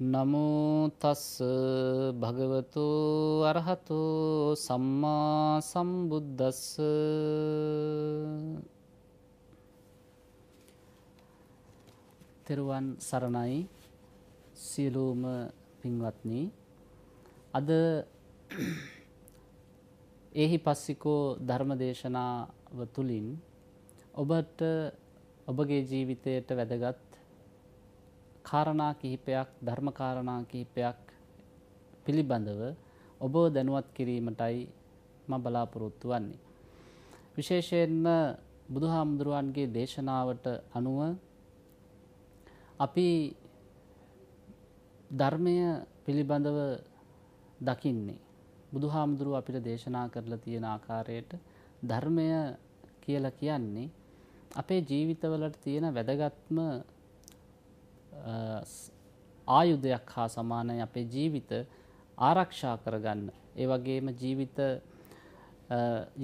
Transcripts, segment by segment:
නමෝ තස් භගවතු අරහතු සම්මා සම්බුද්දස්ස තෙරුවන් සරණයි සියලුම පින්වත්නි අද එහි පස්සිකෝ ධර්මදේශනාව තුලින් ඔබට ඔබගේ ජීවිතයට වැදගත් කාරණා කිහිපයක් ධර්මකාරණා කිහිපයක් පිළිබඳව ඔබව දැනුවත් කිරීමටයි මම බලාපොරොත්තු වෙන්නේ. විශේෂයෙන්ම බුදුහාමුදුරුවන්ගේ දේශනාවට අනුව අපි ධර්මය පිළිබඳව දකින්නේ බුදුහාමුදුරුව අපිට දේශනා කරලා තියෙන ආකාරයට ධර්මය කියලා කියන්නේ අපේ ජීවිතවලට තියෙන වැදගත්ම ආයුධයක් හා සමානයි අපේ ජීවිත ආරක්ෂා කරගන්න. ඒ වගේම ජීවිත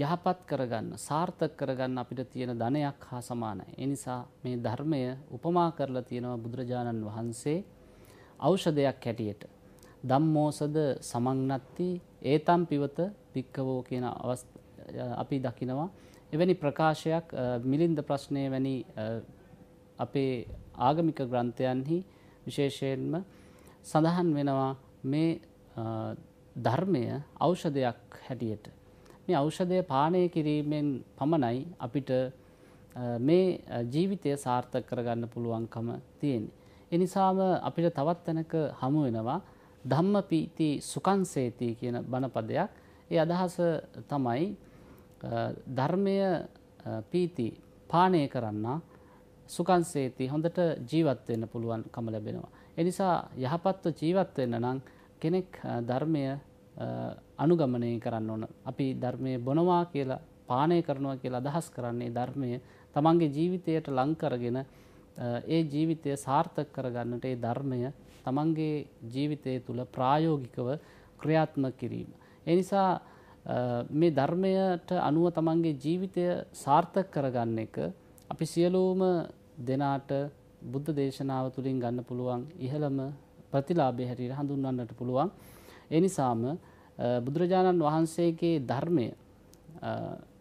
යහපත් කරගන්න සාර්ථක කරගන්න අපිට තියෙන ධනයක් හා සමානයි. ඒ නිසා මේ ධර්මය උපමා කරලා තියෙනවා බුදුරජාණන් වහන්සේ ඖෂධයක් හැටියට. ධම්මෝසද සමන්නත්ති ඒතම් පිවත පික්කවෝ කියන අපි දකිනවා. එවැනි ප්‍රකාශයක් මිලින්ද ප්‍රශ්නය වැනි අපේ ආගමික ග්‍රන්ථයන්හි විශේෂයෙන්ම සඳහන් වෙනවා මේ ධර්මය ඖෂධයක් හැටියට. මේ ඖෂධය පානය කිරීමෙන් පමණයි අපිට මේ ජීවිතය සාර්ථක කරගන්න පුළුවන්කම තියෙන. එනිසාම අපිට තවත් තැනක හමු වෙනවා ධම්ම පීති සුකන්සේති කියන බණපදයක් ඒ අදහස තමයි ධර්මය පීති පානය කරන්නා සුකන්සේති හොඳට ජීවත් වෙන්න පුළුවන්කම ලැබෙනවා. ඒ නිසා යහපත්ව ජීවත් වෙන්න නම් කෙනෙක් ධර්මය අනුගමනය කරන්න ඕන. අපි ධර්මයේ බොනවා කියලා පානය කරනවා කියලා අදහස් කරන්නේ ධර්මය තමන්ගේ ජීවිතයට ලං කරගෙන ඒ ජීවිතය සාර්ථක කරගන්නට ඒ ධර්මය තමන්ගේ ජීවිතය තුළ ප්‍රායෝගිකව ක්‍රියාත්මක කිරීම. ඒ නිසා මේ ධර්මයට අනුව තමන්ගේ ජීවිතය සාර්ථක කරගන්න එක අපි සියලූම දෙනාට බුද්ධ දේශනාව තුළින් ගන්න පුළුවන් ඉහළම ප්‍රතිලාභය හැටියට හඳුන්වන්නට පුළුවන්. ඒ නිසාම බුදුරජාණන් වහන්සේගේ ධර්මය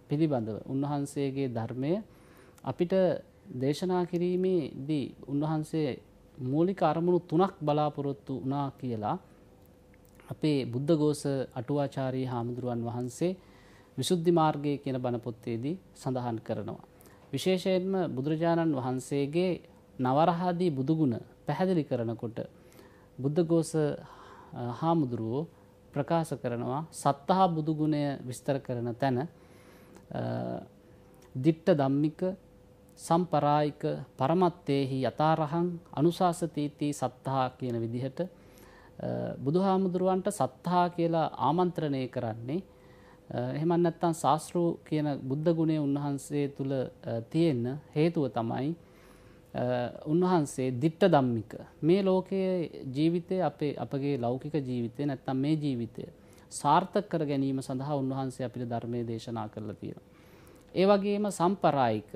පිළිබඳව උන්වහන්සේගේ ධර්මය අපිට දේශනා කිරීමේදී උන්වහන්සේ මූලික අරමුණු තුනක් බලාපොරොත්තු වුණා කියලා අපේ බුද්ධඝෝස අටුවාචාරී හාමුදුරුවන් වහන්සේ විසුද්ධි මාර්ගය කියන බණ පොතේදී සඳහන් කරනවා. විශේෂයෙන්ම බුදුරජාණන් වහන්සේගේ නවරහාදී බුදුගුණ පැහැදිලි කරනකොට බුද්ධඝෝස හාමුදුරුවෝ ප්‍රකාශ කරනවා සත්තහා බුදුගුණය විස්තර කරන තැන දිට්ට ධම්මික සම්පරායික පරමත්තේහි යථාරහං අනුශාසතීති සත්තහා කියන විදිහට බුදුහාමුදුරුවන්ට සත්තහා කියලා ආමන්ත්‍රණය කරන්නේ එහෙමත් නැත්නම් ශාස්ත්‍රෝ කියන බුද්ධ ගුණය උන්වහන්සේ තුල තියෙන හේතුව තමයි උන්වහන්සේ ditta dhammika මේ ලෝකයේ ජීවිතේ අපේ අපගේ ලෞකික ජීවිතේ නැත්නම් මේ ජීවිතය සාර්ථක කර ගැනීම සඳහා උන්වහන්සේ අපිට ධර්මයේ දේශනා කරලා තියෙනවා. ඒ වගේම සම්පරායික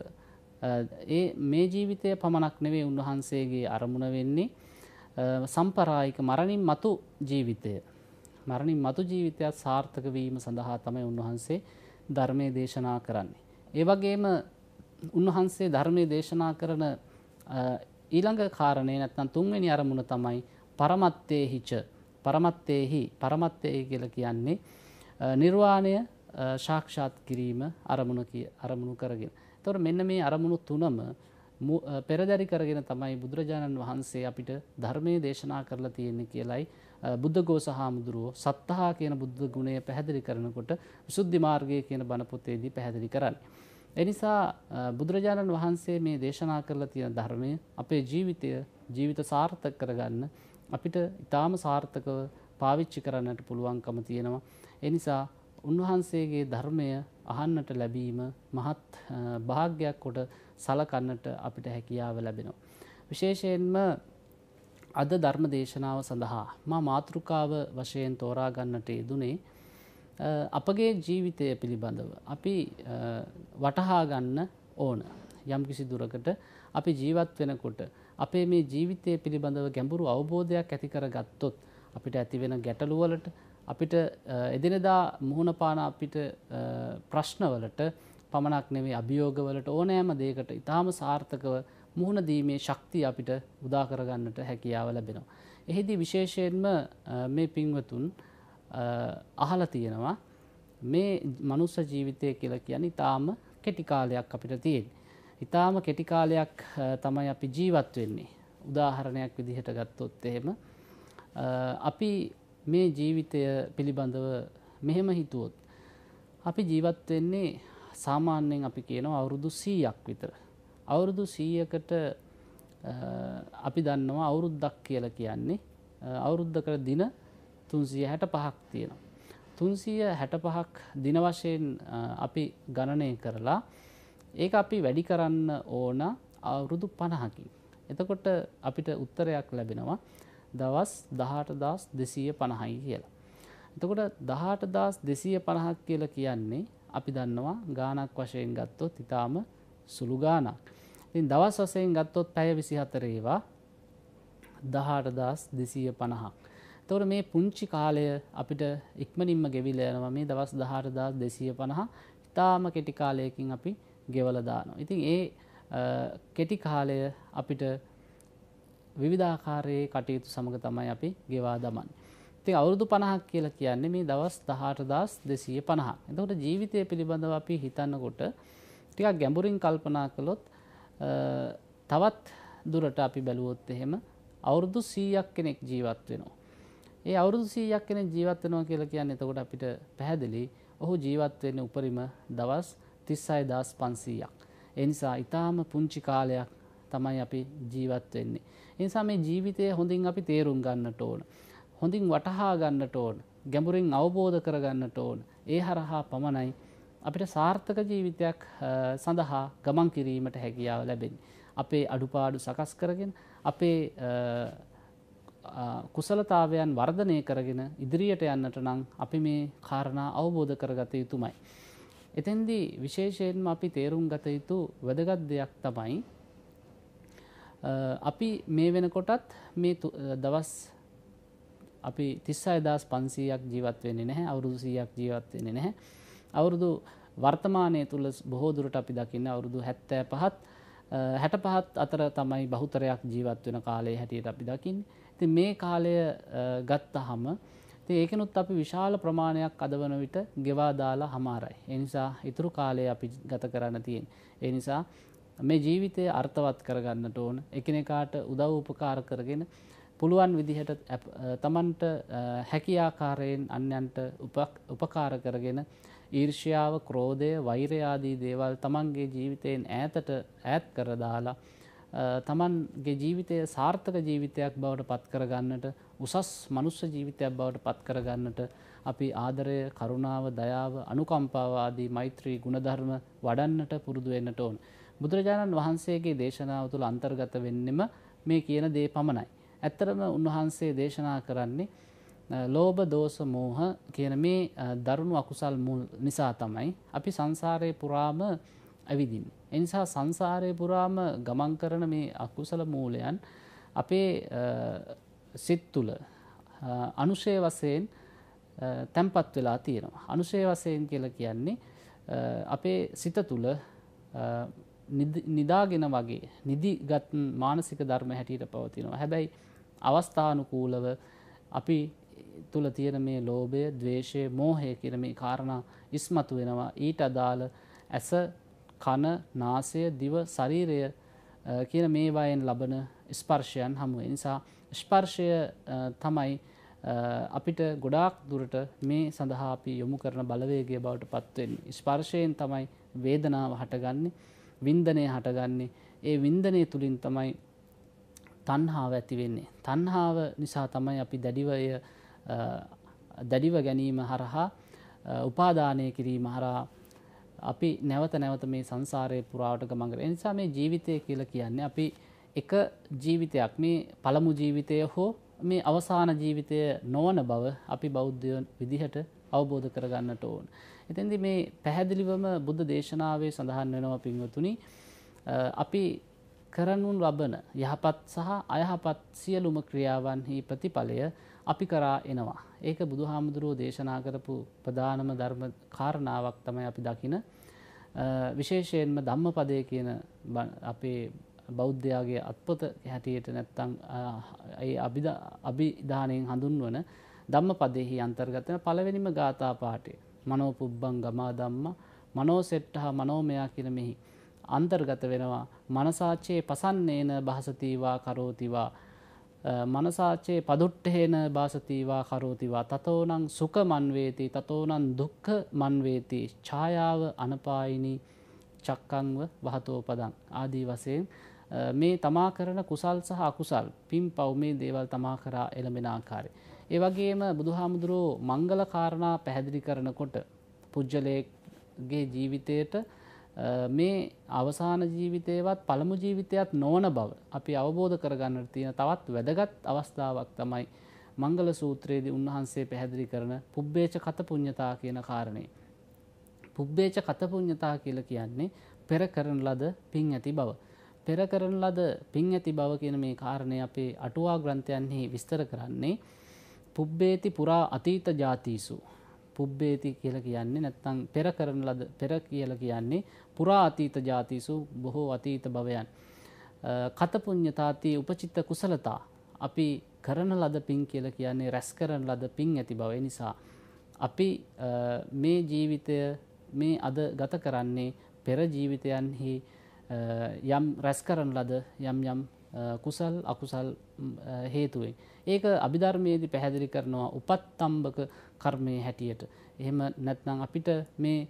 ඒ මේ ජීවිතය පමණක් නෙවෙයි උන්වහන්සේගේ අරමුණ වෙන්නේ සම්පරායික මරණින් මතු ජීවිතය මරණින් මතු ජීවිතයත් සාර්ථක වීම සඳහා තමයි උන්වහන්සේ ධර්මයේ දේශනා කරන්නේ. ඒ වගේම උන්වහන්සේ ධර්මයේ දේශනා කරන ඊළඟ කාරණේ නැත්නම් තුන්වෙනි අරමුණ තමයි පරමත්තේහිච පරමත්තේහි පරමත්තේහි කියලා කියන්නේ නිර්වාණය සාක්ෂාත් කිරීම අරමුණ අරමුණු කරගෙන. ඒතකොට මෙන්න මේ අරමුණු තුනම පෙරදැරි කරගෙන තමයි බුදුරජාණන් වහන්සේ අපිට ධර්මය දේශනා කරලා තියෙන්නේ කියලයි බුද්ධගෝස හාමුදුරුවෝ සත්තහා කියන බුද්ධ ගුණය පැහැදිලි කරනකොට විසුද්ධි මාර්ගය කියන බණපොතේදී පැහැදිලි කරන්න. එනිසා බුදුරජාණන් වහන්සේ මේ දේශනා කරලා තියෙන ධර්මය අපේ ජීවිතය ජීවිත සාර්ථක කරගන්න අපිට ඉතාම සාර්ථකව පාවිච්චි කරන්නට පුළුවන්කම තියෙනවා. එනිසා උන්වහන්සේගේ ධර්මය අහන්නට ලැබීම මහත් භාග්‍යයක් කොට සලකන්නට අපිට හැකියාව ලැබෙනවා. විශේෂයෙන්ම අද ධර්ම දේශනාව සඳහා මා මාතෘකාව වශයෙන් තෝරාගන්නට යෙදුනේ අපගේ ජීවිතය පිළිබඳව අපි වටහාගන්න ඕන යම් කිසි දුරකට අපි ජීවත් වෙනකොට අපේ මේ ජීවිතය පිළිබඳව ගැඹුරු අවබෝධයක් ඇති කර ගත්තොත් අපිට ඇතිවෙන ගැටලුවලට අපිට එදිනෙදා මුහුණපාන අපිට ප්‍රශ්නවලට පමණක් නෙවේ අභියෝගවලට ඕනෑම දේකට ඉතාම සාර්ථකව මුහුණ දීමේ ශක්තිය අපිට උදාකරගන්නට හැකියාව ලැබෙනවා. එහිදී විශේෂයෙන්ම මේ පින්වතුන් අහලා තියෙනවා මේ මනුස්ස ජීවිතය කියලා කියන්නේ ඊටාම කෙටි කාලයක් අපිට තියෙන. ඊටාම කෙටි කාලයක් තමයි අපි ජීවත් වෙන්නේ. උදාහරණයක් විදිහට ගත්තොත් එහෙම අපි මේ ජීවිතය පිළිබඳව මෙහෙම හිතුවොත් අපි ජීවත් වෙන්නේ සාමාන්‍යයෙන් අපි කියනවා අවුරුදු සීයක් විතර. අවුරුදු සීයකට අපි දන්නවා අවුරුද්දක් කියලා කියන්නේ අවුරුද්ධකර දින තුන්සිය හැට පහක් තියෙනවා. තුන්සිය හැට පහක් දිනවශයෙන් අපි ගණනය කරලා ඒ අපි වැඩි කරන්න ඕන අවුරුදු පණහකින්. එතකොට අපිට උත්තරයක් ලැබෙනවා දවස් දහට දස් දෙසීය පණහයි කියලා. එතකොට දහට දස් දෙසීය පණහක් කියල කියන්නේ අපි දන්නවා ගානක් වශයෙන් ගත්තොත් ඉතාම සුළු ගානක්. ඉතින් දවස් වසයෙන් ගත්තොත් පැය විසිහතරේවා දහටදස් දෙසීය පණහක්. තොර මේ පුංචි කාලය අපිට ඉක්මනින්ම ගෙවිල යනවා මේ දවස් දහටදස් දෙසීය පණහ ඉතාම කෙටිකාලයකින් අපි ගෙවලදානවා. ඉතින් ඒ කෙටි කාලය අපිට විවිධාකාරයේ කටයුතු සමඟ තමයි අපි ගෙවා දමන්. ඉතින් අවුරුදු 50ක් කියලා කියන්නේ මේ දවස් 18250ක්. එතකොට ජීවිතය පිළිබඳව අපි හිතනකොට ටිකක් ගැඹුරින් කල්පනා කළොත් තවත් දුරට අපි බැලුවොත් එහෙම අවුරුදු 100ක් කෙනෙක් ජීවත් වෙනවා. ඒ අවුරුදු 100ක් කෙනෙක් ජීවත් වෙනවා කියලා කියන්නේ එතකොට අපිට පැහැදිලි ඔහු ජීවත් වෙන්නේ උපරිම දවස් 36500ක්. ඒ නිසා ඊටාම පුංචි කාලයක් තමයි අපි ජීවත් වෙන්නේ. ඒ නිසා මේ ජීවිතය හොඳින් අපි තේරුම් ගන්නට ඕන. හොඳින් වටහා ගන්නට ඕන ගැඹුරින් අවබෝධ කරගන්නට ඕන ඒ හරහා පමණයි අපිට සාර්ථක ජීවිතයක් සඳහා ගමන් කිරීමට හැකියාව ලැබෙන. අපේ අඩුපාඩු සකස් කරගෙන අපේ කුසලතාවයන් වර්ධනය කරගෙන ඉදිරියට යන්නට නම් අපි මේ කාරණා අවබෝධ කරගත යුතුමයි. එතැන්දී විශේෂයෙන්ම අපි තේරුම් ගත යුතු වැදගත් දෙයක් තමයි අපි මේ වෙනකොටත් මේ දවස් අපි තිස්ස අයදස් පන්සීයක් ජීවත්වෙන්නේ නැහැ අවුරුදු සීයක් ජීවත්වෙන්නේ නැහැ. අවුරුදු වර්තමානය තුළ බොහෝදුරට අපි දකින්න අවුරුදු හැත්තෑ පහත් හැට පහත් අතර තමයි බහුතරයක් ජීවත් වෙන කාලේ හැටියට අපි දකිින්. ති මේ කාලය ගත්ත හම ඒකනුත් අපි විශාල ප්‍රමාණයක් අද වන විට ගෙවා දාලා හමාරයි. එනිසා ඉතුරු කාලය අපි ගත කරන්න තියෙන්. එනිසා මේ ජීවිතය අර්ථවත් කරගන්නට ඕන එකනෙකාට උදව් උපකාර කරගෙන පුළුවන් විදිහට තමන්ට හැකියාකාරයෙන් අන්‍යන්ට උපකාර කරගෙන ඊර්ෂ්‍යාව ක්‍රෝධය වෛරයාදී දේවල් තමන්ගේ ජීවිතයෙන් ඈතට ඈත් කරදාලා තමන්ගේ ජීවිතය සාර්ථක ජීවිතයක් බවට පත්කරගන්නට උසස් මනුස්ස ජීවිතයක් බවට පත්කරගන්නට අපි ආදරය කරුණාව දයාව අනුකම්පාවාදී මෛත්‍රී ගුණධර්ම වඩන්නට පුරුදුවෙන්නට ඕන්. බුදුරජාණන් වහන්සේගේ දේශනාව තුළ අන්තර්ගත වෙන්නෙම මේ කියන දේ පමණයි. ඇත්තරම උන්වහන්සේ දේශනා කරන්නේ ලෝභ දෝස මෝහ කියන මේ දරුණු අකුසල් මුල් නිසා තමයි අපි සංසාරයේ පුරාම ඇවිදින්. එනිසා සංසාරය පුරාම ගමන් කරන මේ අකුසල මූලයන් අපේ සිත් තුළ අනුශය වසයෙන් තැන්පත් වෙලා තියෙනවා. අනුශය වසයෙන් කියල කියන්නේ අපේ සිත තුළ නිදාගෙන වගේ නිදිගත් මානසික ධර්ම හැටියට පවතිනවා. හැබැයි අවස්ථානුකූලව අපි තුල තියෙන මේ ලෝභය, ద్వේෂය, මෝහය කියන මේ කාරණා ඉස්මතු වෙනවා. ඊට අදාළ ඇස, කන, නාසය, දිව, ශරීරය කියන මේවායෙන් ලබන ස්පර්ශයන් හමු වෙන නිසා ස්පර්ශය තමයි අපිට ගොඩාක් දුරට මේ සඳහා අපි යොමු කරන බලවේගය බවට පත් වෙන්නේ. ස්පර්ශයෙන් තමයි වේදනාව හටගන්නේ, වින්දනය හටගන්නේ. ඒ වින්දනය තුලින් තමයි තන්හාාව ඇති වෙන්නේ. තන්හාාව නිසා තමයි අපි දැඩිවය දැඩිව ගැනීම හරහා උපාධානය කිරීම හරා අපි නැවත නැවත මේ සංසාරය පුරාවට ගමඟර එනිසා මේ ජීවිතය කියල කියන්න අපි එක ජීවිතයක් මේ පළමු ජීවිතය හෝ මේ අවසාන ජීවිතය නොවන බව අපි බෞද්ධයන් විදිහට අවබෝධ කරගන්නට ඕන්. එතැදි මේ පැහැදිලිවම බුද්ධ දේශනාවේ සඳහන් වෙනවා පින්වතුනි අපි කරනුන් ලබන යහපත් සහ අයහපත් සියලුම ක්‍රියාවන්හි ප්‍රතිඵලය අපි කරා එනවා. ඒක බුදුහාමුදුරුවෝ දේශනා කරපු ප්‍රධානම ධර්ම කාරණාවක් තමයි අපි දකින. විශේෂයෙන්ම ධම්මපදය කියන අපේ බෞද්ධයාගේ අත්පොත හැටියට නැත්තං ඒ අභිධානයෙන් හඳුන්වන ධම්මපදයෙහි අන්තර්ගතන පළවෙනිම ගාථා පාඨය. මනෝපුබ්බං ගමා ධම්ම මනෝසෙට්ටහ මනෝමයා කියන මෙහි අන්තර්ගත වෙනවා මනසාච්චේ පසන්නේන භාසතීවා කරෝතිවා මනසාචේ පදුට්ටහේන භාසතීවා කරෝතිවා තතෝනං සුක මන්වේති තතෝනන් දුක්ක මන්වේති ඡායාව අනපායිනි චක්කංව වහතෝපදං ආදී වසයෙන් මේ තමා කරන කුසල් සහ අකුසල් පින් පව් මේ දේවල් තමා කරා එළඹෙන ආකාරය. ඒ වගේම බුදුහාමුදුරුවෝ මංගල කාරණා පැහැදිලි කරනකොට පුජ්‍යලයේගේ ජීවිතයට මේ අවසාන ජීවිතයවත් පළමු ජීවිතයත් නොවන බව අපි අවබෝධ කරගන්නට තියෙන තවත් වැදගත් අවස්ථාවක් තමයි මංගල සූත්‍රයේදී උන්වහන්සේ පැහැදිලි කරන පුබ්බේච කතපුඤ්ඤතා කියන කාරණේ. පුබ්බේච කතපුඤ්ඤතා කියලා කියන්නේ පෙර කරන ලද පින් ඇති බව. පෙර කරන ලද පින් ඇති බව කියන මේ කාරණය අපේ අටුවා ග්‍රන්ථයන්හි විස්තර කරන්නේ පුබ්බේති පුරා අතීත ජාතිසු පුබ්බේති කියලා කියන්නේ නැත්නම් පෙර කරන ලද පෙර කියලා කියන්නේ පුරා අතීත ಜಾතිසු බොහෝ අතීත භවයන් කතපුඤ්ඤතාති උපචිත්ත කුසලතා අපි කරන ලද පින් කියලා කියන්නේ රැස් කරන ලද පින් ඇති බව නිසා අපි මේ ජීවිතය මේ අද ගත කරන්නේ පෙර ජීවිතයන්හි යම් රැස් කරන ලද යම් යම් කුසල් අකුසල් හේතුවෙන්. ඒක අභිධර්මයේදී පැහැදිලි කරනවා උපත්තම්බක කර්මය හැටියට. එහෙම නැත්නම් අපිට මේ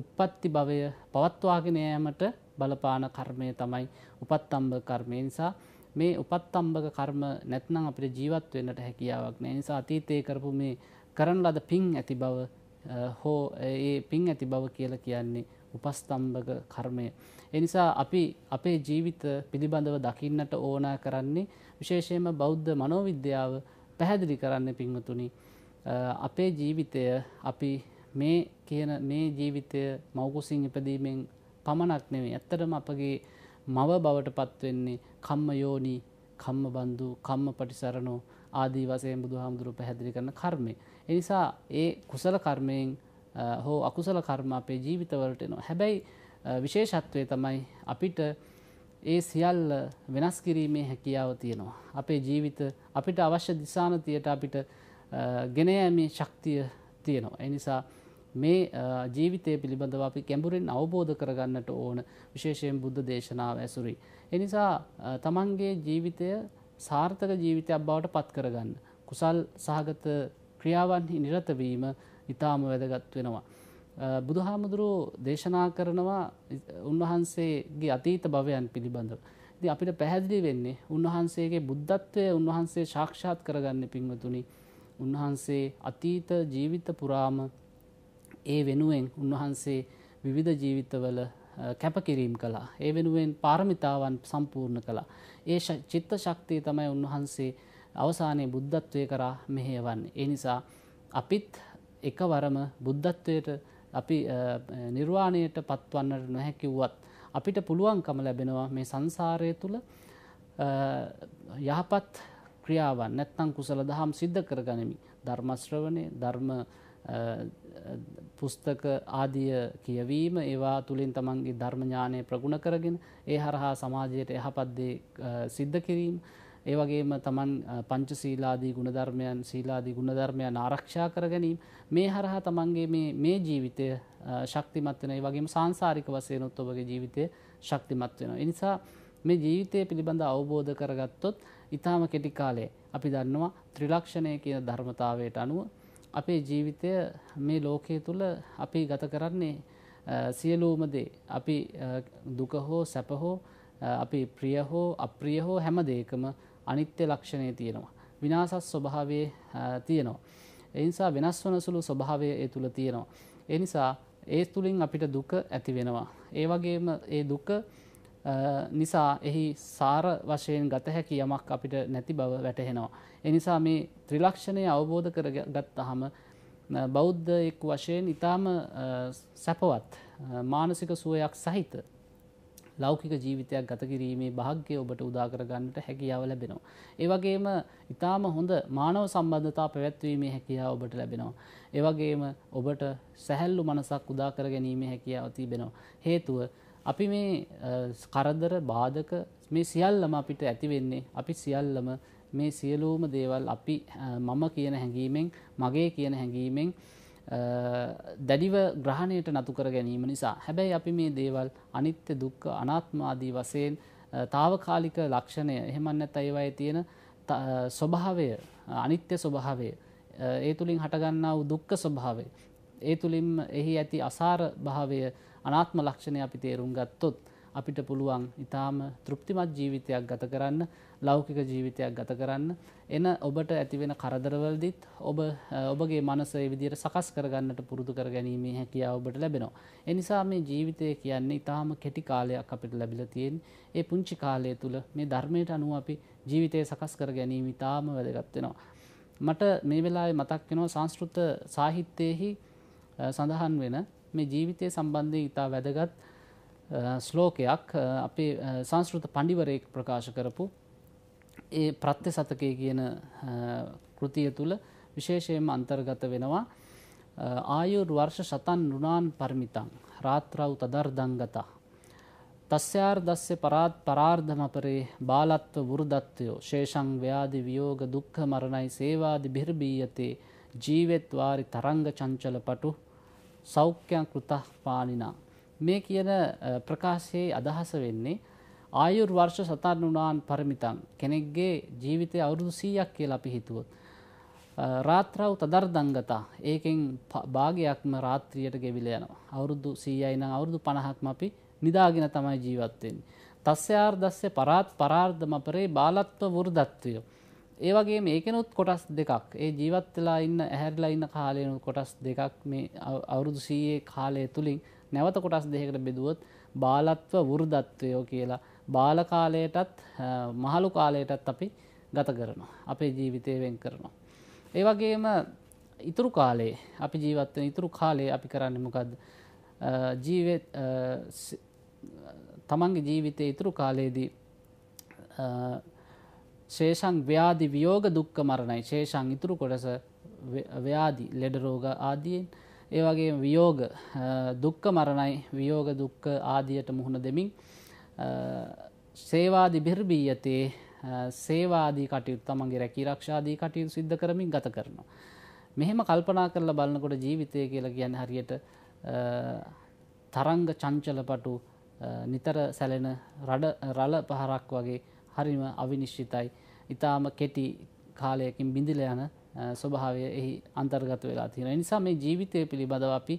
උප්පත්ති භවය පවත්වාගෙන යෑමට බලපාන කර්මය තමයි උපත්තම්බ කර්මය නිසා මේ උපත්තම්බක කර්ම නැත්නම් අපිට ජීවත් වෙන්නට හැකියාවක් නෑ. නිසා අතීතයේ කරපු මේ කරන ලද පින් ඇති බව හෝ ඒ පින් ඇති බව කියලා කියන්නේ උපස්තම්බක කර්මය. එනිසා අපි අපේ ජීවිත පිළිබඳව දකින්නට ඕනා කරන්නේ විශේෂයෙන්ම බෞද්ධ මනෝවිද්‍යාව පැහැදිලි කරන්න පින්වතුනි අපේ ජීවිතය අපි මේ කියන මේ ජීවිතය මවකුසින් ඉපදීමෙන් පමණක් නෙවෙයි ඇත්තටම අපගේ මව බවට පත්වෙන්නේ කම්ම යෝනී කම්ම බන්දු කම්ම පටිසරණෝ ආදී වසයෙන් බුදු හාමුදුරු පැහැදිලි කරන කර්මය. එනිසා ඒ කුසල කර්මයෙන් හෝ අකුසල කර්ම අපේ ජීවිතවලට එනවා. හැබැයි විශේෂත්වය තමයි අපිට ඒ සියල්ල වෙනස් කිරීමේ හැකියාව තියෙනවා. අපේ ජීවිත අපිට අවශ්‍ය දිසානතියට අපිට ගෙනයෑමේ ශක්තිය තියෙනවා. එනිසා මේ ජීවිතය පිළිබඳව අපි කැඹුරෙන් අවබෝධ කරගන්නට ඕන විශේෂයෙන් බුද්ධ දේශනාව ඇසුරි. එනිසා තමන්ගේ ජීවිතය සාර්ථක ජීවිතයක් බවට පත් කරගන්න. කුසල් සහගත ක්‍රියාවන්හි නිරතවීම ඉතාම වැදගත් වෙනවා. බුදුහාමුදුරු දේශනා කරනවා උන්වහන්සේගේ අතීත භවයන් පිළිබඳව. ඉති අපිට පැහැදිලි වෙන්නේ උන්වහන්සේගේ බුද්ධත්වය උන්වහන්සේ ශක්ෂාත් කරගන්න පින්වතුනි. උන්වහන්සේ අතීත ජීවිත පුරාම ඒ වෙනුවෙන් උන්වහන්සේ විවිධ ජීවිතවල කැපකිරීම් කළා. ඒ වෙනුවෙන් පාරමිතාවන් සම්පූර්ණ කළා. ඒ චිත්ත ශක්තිය තමයි උන්වහන්සේ අවසානයේ බුද්ධත්වය කරා මෙහෙයවන්නේ. ඒ නිසා අපිත් එකවරම බුද්ධත්වයට අපි නිර්වාණයට පත්වන්නට නොහැකිව්වත් අපිට පුළුවන්කම ලැබෙනවා මේ සංසාරය තුළ යහපත් ක්‍රියාවන් නැත්තං කුසල දහම් සිද්ධ කර ගනිමි ධර්මශ්‍රවනය ධර්ම පුස්තක ආදිය කියවීම ඒවා තුළින් තමන්ගේ ධර්මඥානය ප්‍රගුණ කරගෙන ඒ හරහා සමාජයට යහපත්දේ සිද්ධ කිරීම ඒ වගේම තමන් පංචශීලාදී ගුණධර්මයන් ශීලාදී ගුණධර්මයන් ආරක්ෂා කර ගැනීම මේ හරහා තමන්ගේ මේ ජීවිතය ශක්තිමත් වෙන ඒ වගේම සාංශාරික වශයෙන් උත් ඔබගේ ජීවිතය ශක්තිමත් වෙනවා. ඒ නිසා මේ ජීවිතය පිළිබඳ අවබෝධ කරගත්තොත් ඊටාම කෙටි කාලේ අපි දන්නවා ත්‍රිලක්ෂණය කියන ධර්මතාවයට අනුව අපේ ජීවිතය මේ ලෝකයේ තුල අපි ගත කරන්නේ සියලූම දේ අපි දුක හෝ සැප හෝ අපි ප්‍රිය හෝ අප්‍රිය හෝ හැම දෙයකම අනිත්‍ය ලක්ෂණය තියෙනවා. විනාසස් ස්වභාවේ තියෙනවා. එනිසා වෙනස් වන සුළු ස්වභාවය ඒ තුළ තියෙනවා. එනිසා ඒ තුළින් අපිට දුක ඇති වෙනවා. ඒ වගේම ඒ දුක නිසා එහි සාර වශයෙන් ගත හැකි යමක් අපිට නැති බව වැටහෙනවා. එනිසා මේ ත්‍රිලක්ෂණය අවබෝධ කර ගත්තහම බෞද්ධයෙක් වශයෙන් ඉතාම සැපවත් මානසික සුවයක් සහිත ලෞකික ජීවිතයක් ගත කිරීමේ භාග්‍ය ඔබට උදාකරගන්නට හැකියාව ලැබෙනවා. ඒවගේම ඉතාම හොඳ මානව සම්බන්ධතා පැවැත්වීමේ හැකියාව ඔබට ලැබෙනවා. ඒවගේම ඔබට සැහැල්ලු මනසක් උදාකර ගැනීමේ හැකියාව තිබෙනවා. හේතුව අපි මේ කරදර බාධක මේ සියල්ලම අපිට ඇතිවෙන්නේ අපි සියල්ලම මේ සියලූම දේවල් අපි මම කියන හැඟීමෙන් මගේ කියන හැඟීමෙන් දැඩිව ග්‍රහණයට නතු කර ගැනීම නිසා හැබැයි අපි මේ දේවල් අනිත්‍ය දුක්ඛ අනාත්ම ආදී වශයෙන් తాවකාලික ලක්ෂණය එහෙම නැත්නම් ඒවායේ තියෙන ස්වභාවය අනිත්‍ය ස්වභාවය ඒ තුලින් හටගන්නා වූ දුක්ඛ ස්වභාවය ඒ තුලින් එහි ඇති අසාර භාවය අනාත්ම ලක්ෂණය අපි තේරුම් ගත්තොත් අපිට පුළුවන් ඉතාම තෘප්තිමත් ජීවිතයක් ගත කරන්න ලෞකික ජීවිතයක් ගත කරන්න එන ඔබට ඇතිවෙන කරදරවලදිත් ඔබ ඔබගේ මනසේ විදියට සකස් කරගන්නට පුරුදු කර ගැනීමේ හැකියාව ඔබට ලැබෙනවා. එනිසා මේ ජීවිතය කියන්නේ ඉතාම කෙටි කාලයක් අපිට ලැබිල තියෙන් ඒ පුංචි කාලය තුළ මේ ධර්මයට අනුව අපි ජීවිතය සකස් කර ගැනීම ඉතාම වැදගත්වෙනවා. මට මේ වෙලාවේ මතක් වෙනවා සංස්කෘත සාහිත්‍යයෙහි සඳහන් වෙන මේ ජීවිතය සම්බන්ධය ඉතා වැදගත් ශ්ලෝකයක් අපේ සංස්කෘත පණ්ඩිවරයෙක් ප්‍රකාශ කරපු ඒ ප්‍රත්‍ය සතකය කියන කෘතිය තුළ විශේෂයෙන්ම අන්තර්ගත වෙනවා ආයුර් වර්ෂ සතන් රුණාන් පර්මිතං රාත්‍රව් තදර්දංගතා තස්යාර් දස්්‍ය පරාත් පරාර්ධමපරේ බාලත්ව වෘදත්වයෝ ශේෂං ව්‍යාදි වියෝග දුක්ඛ මරණයි සේවාදි බිහිර්බීයතේ ජීවෙත්වාරි තරංග චංචල පටු සෞඛ්‍යන් කෘතහ පාලිනා මේ කියන ප්‍රකාශයේ අදහස වෙන්නේ ආයුර් වර්ෂ සතන්නුනාන් පරමිතං කෙනෙක්ගේ ජීවිතය අවුරුදු 100ක් කියලා අපි හිතුවොත් රාත්‍රව තදර්දංගතා ඒකෙන් භාගයක්ම රාත්‍රියට ගෙවිල යනවා. අවුරුදු 100යි නම් අවුරුදු 50ක්ම අපි නිදාගෙන තමයි ජීවත් වෙන්නේ. තස්සයාර් දස්සේ පරාත් පරාර්ධම අපරේ බාලත්ව වෘදත්වය. ඒ වගේම ඒකෙනුත් කොටස් දෙකක්. ඒ ජීවත් වෙලා ඉන්න ඇහැරිලා ඉන්න කාලේනුත් කොටස් දෙකක් මේ අවුරුදු 100 කාලය තුලින් නැවත කොටස් දෙහකට බෙදුවොත් බාලත්ව වෘදත්වයෝ කියලා බාලකාලයටත් මහලු කාලයටත් අපි ගත කරනවා. අපේ ජීවිතය වෙන් කරනවා. ඒ වගේම ඉතුරු කාලේ අපි ජීවත්වන ඉතුරු කාලේ අපි කරන්න මොකක්ද තමන්ගේ ජීවිතය ඉතුරු කාලයේදී ශේෂන් ව්‍යාධි වියෝග දුක්ක මරණයි ශේෂන් ඉතුරු කොටස ව්‍යාදි ලෙඩරෝග ආදියෙන් ඒ වගේ වියෝග දුක්ඛ මරණයි වියෝග දුක්ඛ ආදියට මුහුණ දෙමින් සේවාදි බිර්බීයතේ සේවාදී කටයුතු තමන්ගේ රැකී රක්ෂාදී කටයුතු සිද්ධ කරමින් ගත කරනවා. මෙහෙම කල්පනා කරලා බලනකොට ජීවිතය කියලා කියන්නේ හරියට තරංග චංචලපටු නිතර සැලෙන රඩ රළ පහරක් වගේ හරිම අවිනිශ්චිතයි. ඊටාම කෙටි කාලයකින් බිඳිලා යන ස්වභාවය එහි අන්තර්ගත වෙලා තියෙන නිසා මේ ජීවිතය පිළිබඳව අපි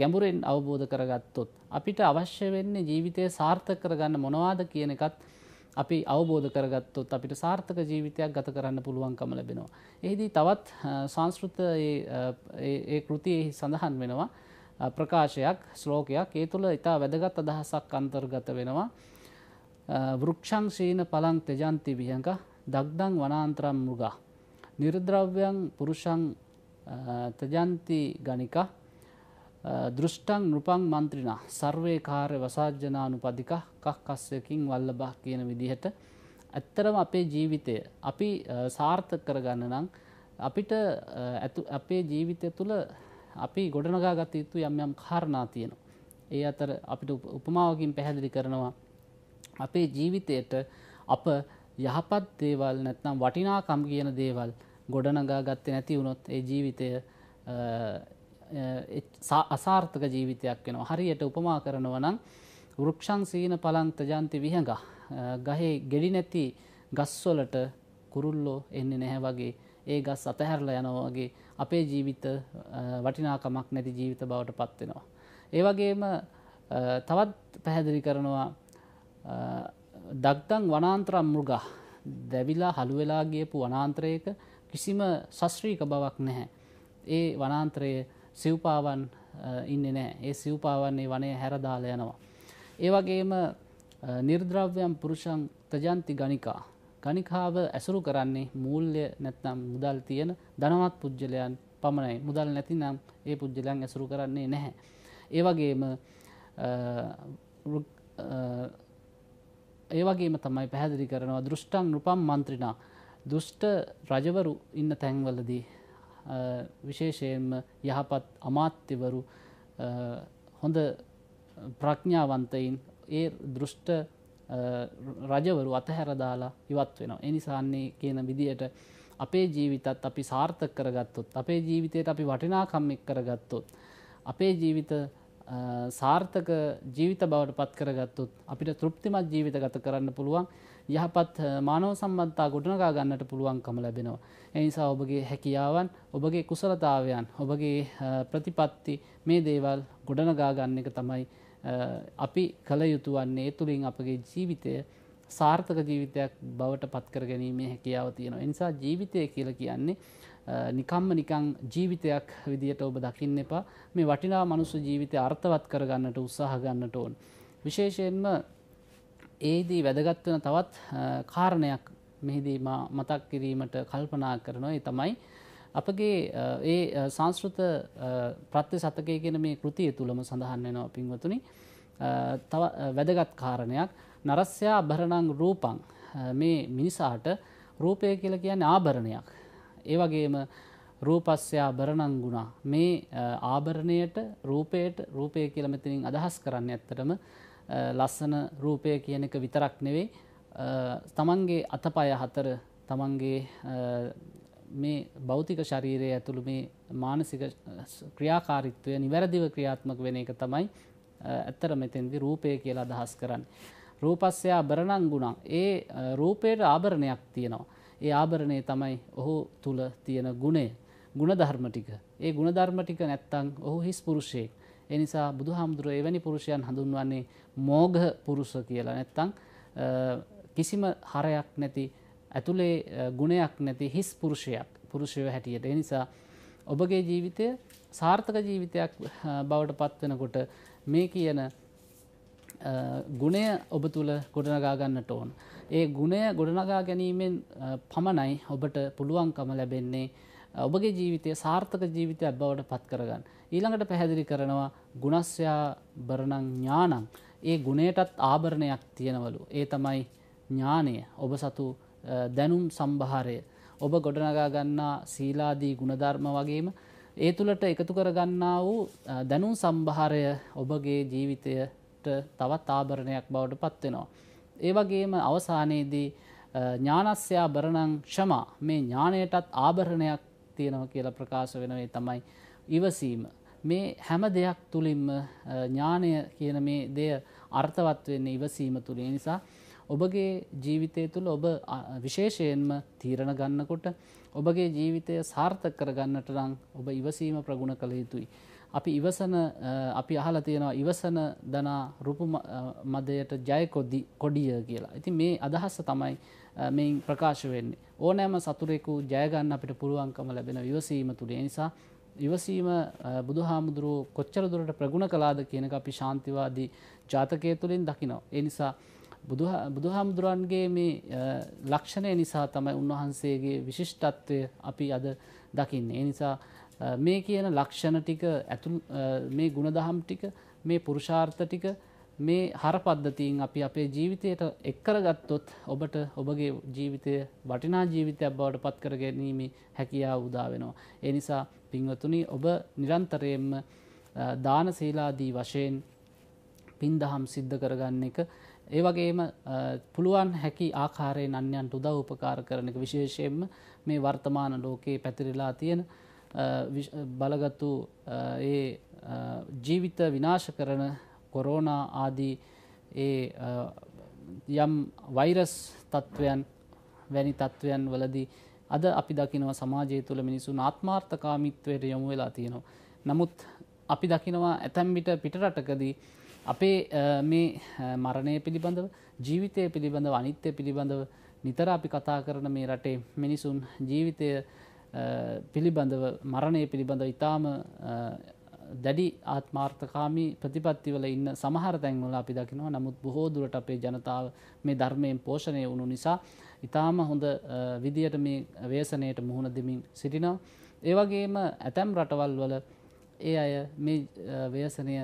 ගැඹුරෙන් අවබෝධ කරගත්තොත් අපිට අවශ්‍ය වෙන්නේ ජීවිතය සාර්ථක කරගන්න මොනවාද කියන එකත් අපි අවබෝධ කරගත්තොත් අපිට සාර්ථක ජීවිතයක් ගත කරන්න පුළුවන්කම ලැබෙනවා. එහිදී තවත් සංස්කෘත ඒ කෘතියෙහි සඳහන් වෙනවා ප්‍රකාශයක් ශ්ලෝකයක් ඒ තුළ ඉතා වැදගත් අදහසක් අන්තර්ගත වෙනවා. වෘක්ෂංශීන පලං තෙජන්ති විහඟ දක්දං වනාන්තරම් මුගා නිර්ද්‍රව්‍යං පුරුෂං තජන්ති ගනික දෘෂ්ටං නෘපං මන්ත්‍රිනා සර්වේ කාර්ය වසාජ්‍යනානුපදික කක්කස්සයකින් වල්ලබහ කියන විදිහට ඇත්තරම අපේ ජීවිතය අපි සාර්ථක කරගන්න නම් අපිට අපේ ජීවිතය තුළ අපි ගොඩනගා ගත යුතු යම් යම් කාරණා තියෙනවා. ඒ අතර අපිට උපමාවකින් පැහැදිලි කරනවා අපේ ජීවිතයට අප යහපත් දේවල් නැත්නම් වටිනාකම් කියන දේවල් ගොඩනගා ගත්තේ නැති වුණොත් ඒ ජීවිතය අසාර්ථක ජීවිතයක් වෙනවා හරියට උපමා කරනව නම් වෘක්ෂන් සීන පලන්ත ජන්ති විහඟ ගහේ ගෙඩි නැති ගස්වලට කුරුල්ලෝ එන්නේ නැහැ වගේ ඒ ගස් අතහැරලා යනවා වගේ අපේ ජීවිත වටිනාකමක් නැති ජීවිත බවට පත් වෙනවා. ඒ වගේම තවත් පැහැදිලි කරනවා දක්දන් වනාන්තරම් මෘගා දැවිලා හළු වෙලා ගියපු වනාන්තරයක කිසිම සස්්‍රීක බවක් නැහැ. ඒ වනාන්ත්‍රය සිව්පාවන් ඉන්න නෑ ඒ සිව්පාවන්නේ වනය හැරදාල යනවා. ඒවගේම නිර්ද්‍රව්‍යම් පුරුෂන් තජන්ති ගනිකා. ගනිකාව ඇසුරු කරන්නේ මූල්්‍ය නැත්නම් මුදල් තියෙන දනවත් පුද්ගලයන් පමණයි මුදල් නැතිනම් ඒ පුද්ගලයන් ඇසුරු කරන්නේ නැහැ. ඒවගේම ඒවගේම තමයි පැහැදිලි කරනවා දෘෂ්ටන් නුපම් මන්ත්‍රිනා දුෂ්ට රජවරු ඉන්න තැන්වලදී විශේෂයෙන්ම යහපත් අමාත්‍යවරු හොඳ ප්‍රඥාවන්තයින් ඒ දෘෂ්ට රජවරු අතහැරදාලා ඉවත් වෙනවා. එනිසාන්නේ කියන විදියට අපේ ජීවිතත් අපි සාර්ථක කරගත්තොත් අපේ ජීවිතයට අපි වටිනාකම්මෙක් කරගත්තොත් අපේ ජීවිත සාර්ථක ජීවිත බවට පත් කරගත්තොත් අපිට තෘප්තිමත් ජීවිත ගත කරන්න පුළුවන් යහපත් මානව සම්බන්තා ගොඩනගා ගන්නට පුළුවන්කම ලැබෙනවා. එනිසා ඔබගේ හැකියාවන් ඔබගේ කුසලතාවයන් ඔබගේ ප්‍රතිපත්ති මේ දේවල් ගොඩනගා ගන්න එක තමයි අපි කළ යුතු වන්නේ තුළින් අපගේ ජීවිතය සාර්ථක ජීවිතයක් බවට පත්කර ගැනීමේ හැකියාව තියෙනවා. එනිසා ජීවිතය කියල කියන්නේ නිකම්ම නිකං ජීවිතයක් විදිහට ඔබ දකින්න එපා මේ වටිනා මනුස්ස ජීවිතය අර්ථවත් කරගන්නට උත්සාහ ගන්නට ඕන්. විශේෂයෙන්ම ඒදී වැදගත්වන තවත් කාරණයක් මෙහිදී මතක් කිරීමට කල්පනා කරනවා ඒ තමයි අපගේ ඒ සංස්කෘත ප්‍රත්‍ය සතකය ගෙන මේ කෘතිය තුළම සඳහන් වෙනවා පින්වතුනි තව වැදගත් කාරණයක් නරස්යා භරණං රූපං මේ මිනිසාට රූපය කියලා කියන්නේ ආභරණයක් ඒ වගේම රූපස්යා බරණං ගුණා මේ ආභරණයට රූපයට රූපය කියලා මෙතනින් අදහස් කරන්නේ ඇත්තටම ලස්සන රූපය කියන එක විතරක් නෙවෙයි තමන්ගේ අතපය හතර තමන්ගේ මේ භෞතික ශරීරය ඇතුළු මේ මානසික ක්‍රියාකාරිත්වය නිවැරදිව ක්‍රියාත්මක වෙන එක තමයි ඇත්තර මෙතෙන්දි රූපය කියලා අදහස් කරන්න. රූපස්සයා බරණං ගුණා ඒ රූපයට ආභරණයක් තියෙනවා. ඒ ආභරණය තමයි ඔහු තුළ තියෙන ගුණය ගුණධර්ම ටික. ඒ ගුණධර්ම ටික නැත්තං ඔහු හිස් පුරුෂයෙක්. එනිසා බුදු හාමුදුරුව එවැනි පුරුෂයන් හඳුන්වන්නේ මෝග පුරුෂ කියලා නැත්තං කිසිම හරයක් නැති ඇතුළේ ගුණයක් නැති හිස් පුරුෂයක් පුරුෂයව හැටියට එනිසා ඔබගේ ජීවිතය සාර්ථක ජීවිතයක් බවට පත්වෙනකොට මේ කියන ගුණය ඔබ තුළ ගොඩනගා ගන්නට ඕන. ඒ ගුණය ගොඩනගා ගැනීමෙන් පමණයි ඔබට පුළුවන්කම ලැබෙන්නේ ඔබගේ ජීවිතය සාර්ථක ජීවිතයක් බවට පත් කරගන්න. ඊළඟට පැහැදිලි කරනවා ගුණස්යා බරණං ඥානං. ඒ ගුණයටත් ආභරණයක් තියෙනවලු. ඒ තමයි ඥානය ඔබ සතු දැනුම් සම්භාරය. ඔබ ගොඩනගා ගන්නා සීලාදී ගුණධර්ම වගේම ඒ තුළට එකතු කරගන්නා වූ දැනුම් සම්භාරය ඔබගේ ජීවිතයට තවත් ආභරණයක් බවට පත්වෙනවා. ඒ වගේම අවසානයේදී ඥානස්යා බරණං ක්ෂමා මේ ඥානයටත් ආභරණයක් තියෙනවා කියලා ප්‍රකාශ වෙනවේ තමයි ඉවසීම. මේ හැම දෙයක් තුළින්ම ඥානය කියන මේ දෙය අර්ථවත් වෙන්න ඉවසීම තුළින් නිසා ඔබගේ ජීවිතය තුළ ඔබ විශේෂයෙන්ම තීරණ ගන්නකොට ඔබගේ ජීවිතය සාර්ථක කරගන්නට නම් ඔබ ඉවසීම ප්‍රගුණ කළ යුතුයි. අපි ඉවසන අපි අහලා තියෙනවා ඉවසන දනා රුපු මදයට ජය කොඩිය කියලා. ඉතින් මේ අදහස තමයි මෙයින් ප්‍රකාශ වෙන්නේ. ඕනෑම සතුරෙකු ජයගන්න අපිට පුළුවන්කම ලැබෙන විවසීම තුළේ නිසා ඉවසීම බුදු හාමුදුරුව කොච්චර දුරට ප්‍රගුණ කලාද කියනක අපි ශාන්තිවාදී ජාතකය තුළින් දකිනවා. ඒ නිසා බුදු හාමුදුරුවන්ගේ මේ ලක්ෂණය නිසා තමයි උන්වහන්සේගේ විශිෂ්ටත්වය අපි අද දකින්නේ. ඒ නිසා මේ කියන ලක්ෂණ ටික ඇතු මේ ගුණදහම් ටික මේ පුරුෂාර්ථ ටික මේ හර පද්ධතියෙන් අපි අපේ ජීවිතයට එක්කර ගත්තොත් ඔබට ඔබගේ ජීවිතය වටිනා ජීවිතයක් බවට පත් කර ගැනීම හැකියාව උදා වෙනවා. ඒ නිසා පින්වතුනි ඔබ නිරන්තරයෙන්ම දාන සීලාදී වශයෙන් පින්දහම් සිද්ධ කරගන්න එක ඒ වගේම පුළුවන් හැකි ආකාරයෙන් අන්‍යන්ට උදව් උපකාර කරන එක විශේෂයෙන්ම මේ වර්තමාන ලෝකයේ පැතිරිලා තියෙන බලගත්තු ඒ ජීවිත විනාශ කරන කොරෝනා ආදී ඒ යම් වෛරස් තත්ත්වයන් වැනි තත්ත්වයන් වලදී අද අපි දකිනවා සමාජය තුළ මිනිසුන් ආත්මාර්ථකාමිත්වයට යොමු වෙලා තියෙනවා. නමුත් අපි දකිනවා ඇතැම් විට පිටරටකදී අපේ මේ මරණය පිළිබඳව ජීවිතය පිළිබඳව අනිත්‍ය පිළිබඳව නිතර අපි කතා කරන මේ රටේ මිනිසුන් ජීවිතය පිළිබඳව මරණය පිළිබඳව ඉතාම දැඩි ආත්මාර්ථකාමී ප්‍රතිපත්තිවල ඉන්න සමහර තැන්වල අපි දකිනවා නමුත් බොහෝ දුරට අපේ ජනතාව මේ ධර්මයෙන් පෝෂණය වුණු නිසා ඉතාම හොඳ විදියට මේ වේසනයට මුහුණ දෙමින් සිටිනවා. ඒ වගේම ඇතැම් රටවල් වල ඒ අය මේ ව්‍යසනය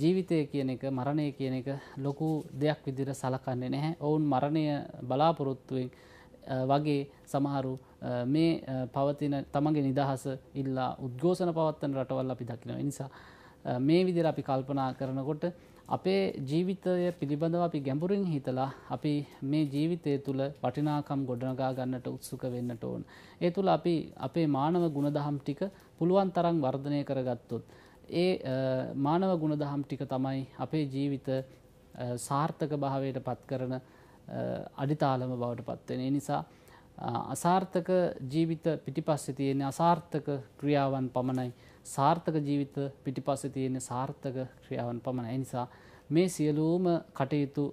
ජීවිතය කියන එක මරණය කියන එක ලොකු දෙයක් විදිර සලකන්නේ නැහැ ඔවුන් මරණය බලාපොරොත්තුවෙන් වගේ සමහරු මේ පවතින තමගේ නිදහස ඉල්ලා උද්ගෝසන පවත්තන රටවල් අපි දකින නිසා මේ විදිර අපි කල්පනා කරනකොට අපේ ජීවිතය පිළිබඳව අපි ගැඹුරින් හිතලා අපි මේ ජීවිතය තුළ වටිනාකම් ගොඩනගා ගන්නට උත්සුක වෙන්නට ඕන්. ඒ තුළ අපි අපේ මානව ගුණදහම් ටික පුළුවන් තරම් වර්ධනය කරගත්තොත්. ඒ මානව ගුණදහම් ටික තමයි අපේ ජීවිත සාර්ථක භාවයට පත් කරන අඩිතාලම බවට පත්වෙන නිසා අසාර්ථක ජීවිත පිටිපස්සේ තියෙන අසාර්ථක ක්‍රියාවන් පමණයි සාර්ථක ජීවිත පිටිපස්සේ තියෙන සාර්ථක ක්‍රියාවන් පමණයි. ඒ නිසා මේ සියලුම කටයුතු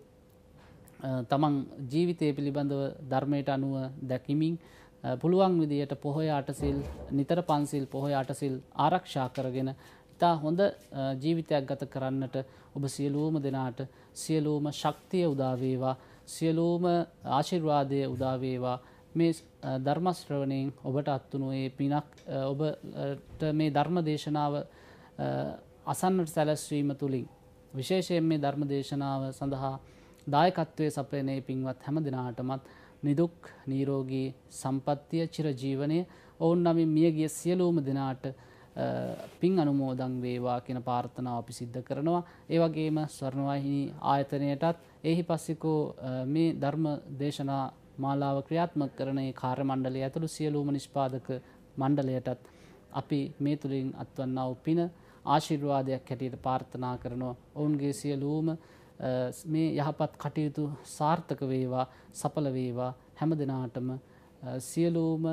තමන් ජීවිතය පිළිබඳව ධර්මයට අනුව දැකිමින් පුළුවන් විදියට පොහොය අටසිල් නිතර පන්සිල් පොහොය අටසිල් ආරක්ෂා කරගෙන ඉතා හොඳ ජීවිතයක් ගත කරන්නට ඔබ සියලූම දෙනාට සියලූම ශක්තිය උදාවේවා සියලූම ආශිර්වාදය උදාවේවා මේ ධර්මශ්‍රවණයෙන් ඔබට අත්තුනුයේ පිනක් ඔබට මේ ධර්ම දේශනාව අසන්නට සැලැස්වීම තුළින්. විශේෂයෙන් මේ ධර්ම දේශනාව සඳහා දායකත්වය සපයනේ පින්වත් හැම දෙනාටමත් නිදුක් නීරෝගී සම්පත්තිය චිරජීවනය ඔවුන් නමින් මියගිය සියලූම දෙනාට පින් අනුමෝදන් වේවා කියන පාර්ථනාව අපි සිද්ධ කරනවා. ඒ වගේම ස්වර්ණවාහිනී ආයතනයටත් එහි පස්සිකෝ මේ ධර්ම දේශනා මාලාව ක්‍රියාත්මක කරන ඒ කාර්ය මණ්ඩලය ඇතුළු සියලුම නිෂ්පාදක මණ්ඩලයටත් අපි මේ තුලින් අත්වන්නා වූ පින ආශිර්වාදයක් හැටියට ප්‍රාර්ථනා කරනවා. ඔවුන්ගේ සියලුම මේ යහපත් කටයුතු සාර්ථක වේවා, සඵල වේවා හැම දිනාටම සියලූම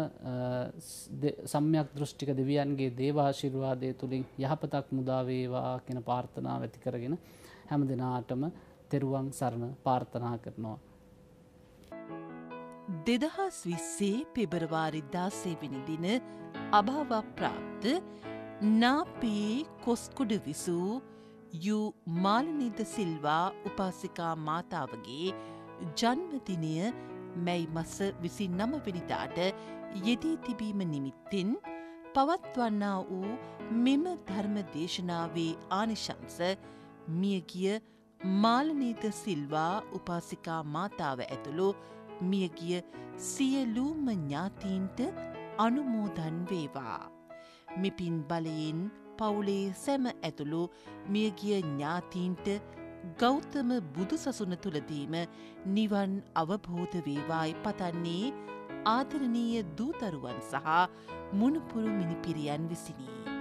සම්යක් දෘෂ්ටික දෙවියන්ගේ දේවාශිර්වාදය තුළින් යහපතක් මුදාවේවා කියෙන පාර්ථනා ඇති කරගෙන හැම දෙනාටම තෙරුවන් සරණ පාර්ථනා කරනවා. දෙදහස් විස්සේ පෙබරවාරිද්දා සේවෙන දින අභාවප්‍රාප්ත නාපී කොස්කුඩ විසූ යු මාලනිද සිල්වා උපාසිකා මාතාවගේ ජන්මදිනය මැයි මස විසි නමවෙනිදාට යෙදී තිබීම නිමිත්තෙන් පවත්වන්නා වූ මෙම ධර්ම දේශනාවේ ආනිශංස මියගිය මාලනීත සිල්වා උපාසිකා මාතාව ඇතුළු මියගිය සියලුම ඥාතීන්ට අනුමෝදන් වේවා. මෙපින් බලයෙන් පවුලේ සැම ඇතුළු මියගිය ඥාතීන්ට ගෞතම බුදුසසුන තුළදීම නිවන් අවබෝධ වේවායි පතන්නේ ආදරණීය දූතරුවන් සහ මුණුපුරු මිනිපිරියන් විසිනී.